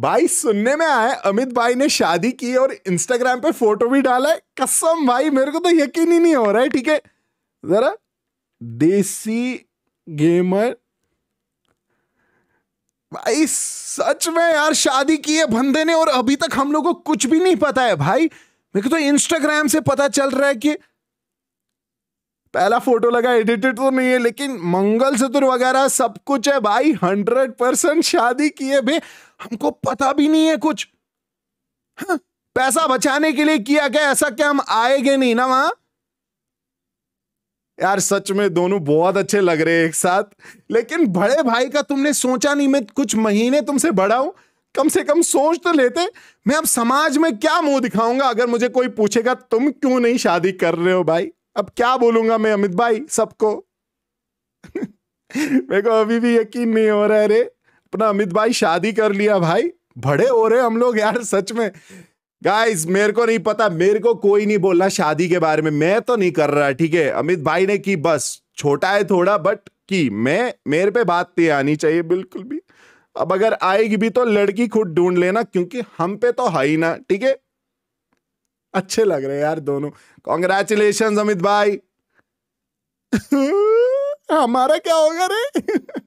भाई सुनने में आया अमित भाई ने शादी की और इंस्टाग्राम पे फोटो भी डाला है कसम भाई मेरे को तो यकीन ही नहीं हो रहा है ठीक है जरा देसी गेमर भाई सच में यार शादी की है बंदे ने और अभी तक हम लोग को कुछ भी नहीं पता है भाई मेरे को तो इंस्टाग्राम से पता चल रहा है कि पहला फोटो लगा एडिटेड तो नहीं है लेकिन मंगल सूत्र वगैरह सब कुछ है भाई हंड्रेड परसेंट शादी किए भे हमको पता भी नहीं है कुछ हाँ, पैसा बचाने के लिए किया गया ऐसा क्या हम आएंगे नहीं ना वहां यार सच में दोनों बहुत अच्छे लग रहे हैं एक साथ लेकिन बड़े भाई का तुमने सोचा नहीं मैं कुछ महीने तुमसे बड़ा हूं कम से कम सोच तो लेते मैं अब समाज में क्या मुंह दिखाऊंगा अगर मुझे कोई पूछेगा तुम क्यों नहीं शादी कर रहे हो भाई अब क्या बोलूंगा मैं अमित भाई सबको मेरे को अभी भी यकीन नहीं हो रहा है रे अपना अमित भाई शादी कर लिया भाई बड़े हो रहे हम लोग यार सच में गाइस मेरे को नहीं पता मेरे को कोई नहीं बोला शादी के बारे में मैं तो नहीं कर रहा ठीक है अमित भाई ने की बस छोटा है थोड़ा बट की मैं मेरे पे बात नहीं आनी चाहिए बिल्कुल भी अब अगर आएगी भी तो लड़की खुद ढूंढ लेना क्योंकि हम पे तो है ही ना ठीक है अच्छे लग रहे यार दोनों कॉन्ग्रेचुलेशन अमित भाई हमारा क्या होगा रे